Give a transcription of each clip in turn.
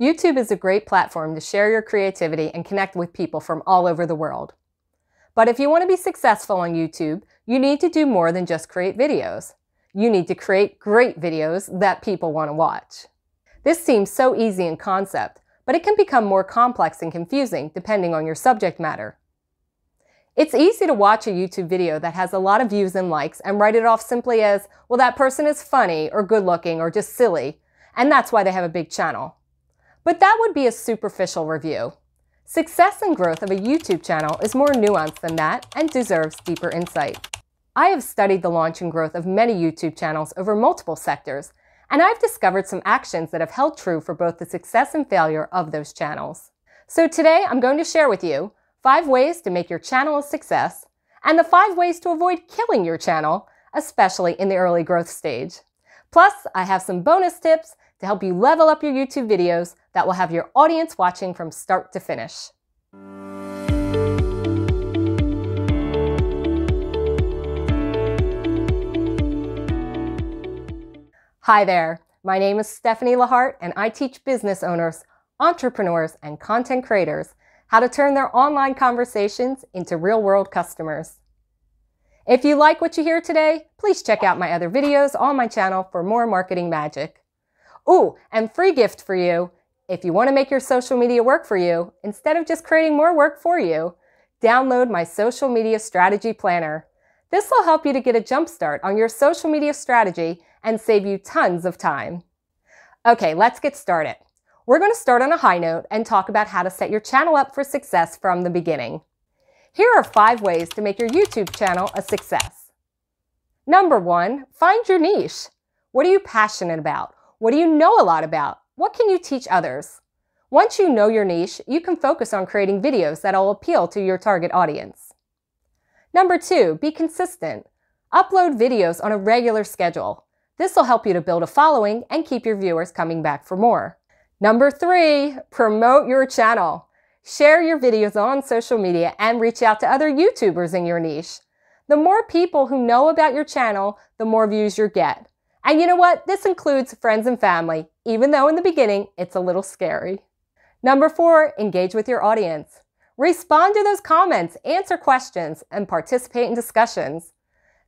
YouTube is a great platform to share your creativity and connect with people from all over the world. But if you want to be successful on YouTube, you need to do more than just create videos. You need to create great videos that people want to watch. This seems so easy in concept, but it can become more complex and confusing depending on your subject matter. It's easy to watch a YouTube video that has a lot of views and likes and write it off simply as, well, that person is funny or good looking or just silly, and that's why they have a big channel. But that would be a superficial review. Success and growth of a YouTube channel is more nuanced than that and deserves deeper insight. I have studied the launch and growth of many YouTube channels over multiple sectors, and I've discovered some actions that have held true for both the success and failure of those channels. So today I'm going to share with you five ways to make your channel a success and the five ways to avoid killing your channel, especially in the early growth stage. Plus, I have some bonus tips to help you level up your YouTube videos that will have your audience watching from start to finish. Hi there, my name is Stephanie Lahart and I teach business owners, entrepreneurs, and content creators how to turn their online conversations into real world customers. If you like what you hear today, please check out my other videos on my channel for more marketing magic. Ooh, and free gift for you. If you want to make your social media work for you, instead of just creating more work for you, download my social media strategy planner. This will help you to get a jumpstart on your social media strategy and save you tons of time. Okay, let's get started. We're going to start on a high note and talk about how to set your channel up for success from the beginning. Here are five ways to make your YouTube channel a success. Number one, find your niche. What are you passionate about? What do you know a lot about? What can you teach others? Once you know your niche, you can focus on creating videos that'll appeal to your target audience. Number two, be consistent. Upload videos on a regular schedule. This will help you to build a following and keep your viewers coming back for more. Number three, promote your channel. Share your videos on social media and reach out to other YouTubers in your niche. The more people who know about your channel, the more views you will get. And you know what? This includes friends and family, even though in the beginning it's a little scary. Number four, engage with your audience. Respond to those comments, answer questions, and participate in discussions.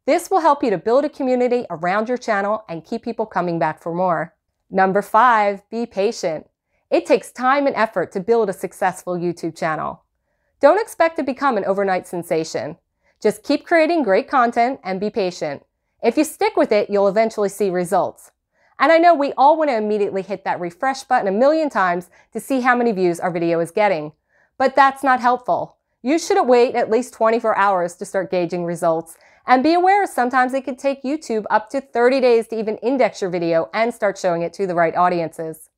This will help you to build a community around your channel and keep people coming back for more. Number five, be patient. It takes time and effort to build a successful YouTube channel. Don't expect to become an overnight sensation. Just keep creating great content and be patient. If you stick with it, you'll eventually see results. And I know we all want to immediately hit that refresh button a million times to see how many views our video is getting, but that's not helpful. You should wait at least 24 hours to start gauging results. And be aware, sometimes it could take YouTube up to 30 days to even index your video and start showing it to the right audiences.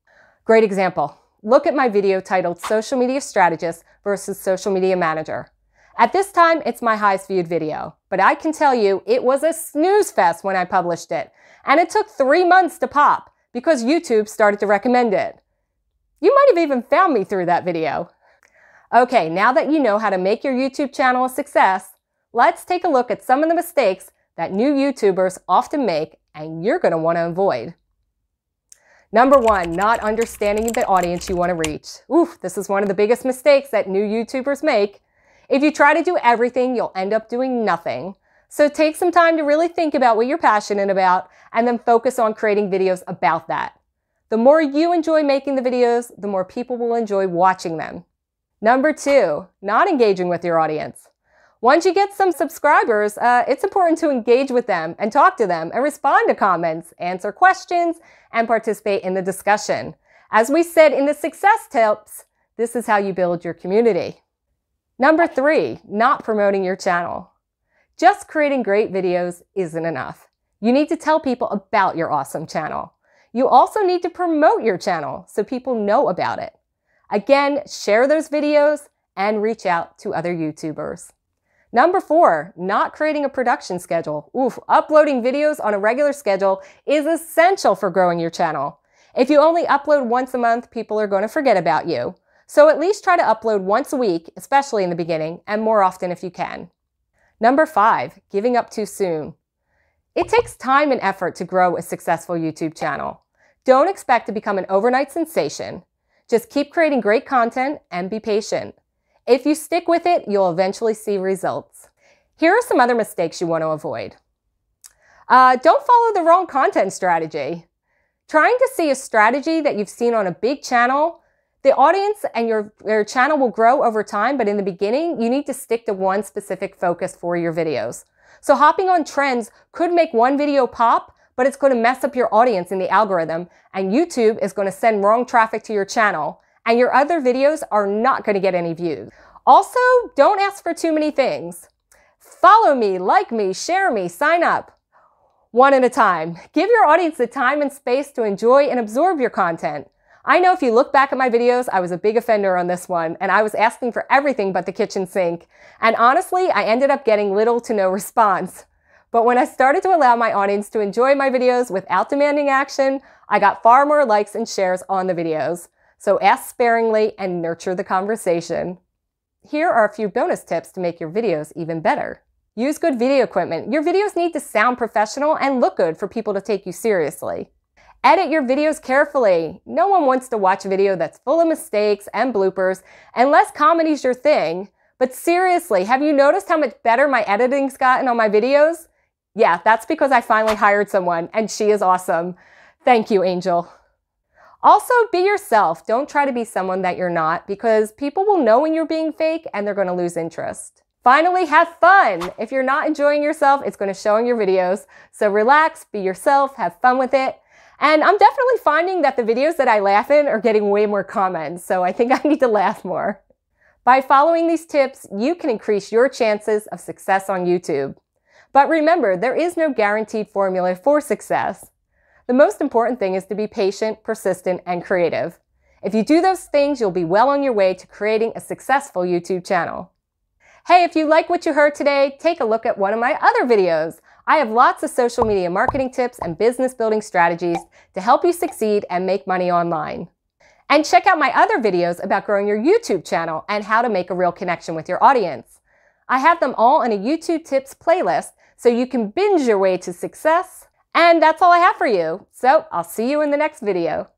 Great example. Look at my video titled Social Media Strategist versus Social Media Manager. At this time, it's my highest viewed video, but I can tell you it was a snooze fest when I published it, and it took three months to pop because YouTube started to recommend it. You might have even found me through that video. Okay, now that you know how to make your YouTube channel a success, let's take a look at some of the mistakes that new YouTubers often make and you're gonna wanna avoid. Number one, not understanding the audience you wanna reach. Oof, this is one of the biggest mistakes that new YouTubers make. If you try to do everything, you'll end up doing nothing. So take some time to really think about what you're passionate about and then focus on creating videos about that. The more you enjoy making the videos, the more people will enjoy watching them. Number two, not engaging with your audience. Once you get some subscribers, uh, it's important to engage with them and talk to them and respond to comments, answer questions, and participate in the discussion. As we said in the success tips, this is how you build your community. Number three, not promoting your channel. Just creating great videos isn't enough. You need to tell people about your awesome channel. You also need to promote your channel so people know about it. Again, share those videos and reach out to other YouTubers. Number four, not creating a production schedule. Oof, uploading videos on a regular schedule is essential for growing your channel. If you only upload once a month, people are going to forget about you. So at least try to upload once a week, especially in the beginning, and more often if you can. Number five, giving up too soon. It takes time and effort to grow a successful YouTube channel. Don't expect to become an overnight sensation. Just keep creating great content and be patient. If you stick with it, you'll eventually see results. Here are some other mistakes you want to avoid. Uh, don't follow the wrong content strategy. Trying to see a strategy that you've seen on a big channel the audience and your, your channel will grow over time, but in the beginning, you need to stick to one specific focus for your videos. So hopping on trends could make one video pop, but it's going to mess up your audience in the algorithm and YouTube is going to send wrong traffic to your channel and your other videos are not going to get any views. Also, don't ask for too many things. Follow me, like me, share me, sign up. One at a time. Give your audience the time and space to enjoy and absorb your content. I know if you look back at my videos, I was a big offender on this one and I was asking for everything but the kitchen sink. And honestly, I ended up getting little to no response. But when I started to allow my audience to enjoy my videos without demanding action, I got far more likes and shares on the videos. So ask sparingly and nurture the conversation. Here are a few bonus tips to make your videos even better. Use good video equipment. Your videos need to sound professional and look good for people to take you seriously. Edit your videos carefully. No one wants to watch a video that's full of mistakes and bloopers, unless comedy's your thing. But seriously, have you noticed how much better my editing's gotten on my videos? Yeah, that's because I finally hired someone and she is awesome. Thank you, Angel. Also, be yourself. Don't try to be someone that you're not because people will know when you're being fake and they're going to lose interest. Finally, have fun. If you're not enjoying yourself, it's going to show in your videos. So relax, be yourself, have fun with it. And I'm definitely finding that the videos that I laugh in are getting way more comments, so I think I need to laugh more. By following these tips, you can increase your chances of success on YouTube. But remember, there is no guaranteed formula for success. The most important thing is to be patient, persistent, and creative. If you do those things, you'll be well on your way to creating a successful YouTube channel. Hey, if you like what you heard today, take a look at one of my other videos. I have lots of social media marketing tips and business building strategies to help you succeed and make money online. And check out my other videos about growing your YouTube channel and how to make a real connection with your audience. I have them all in a YouTube tips playlist so you can binge your way to success. And that's all I have for you. So I'll see you in the next video.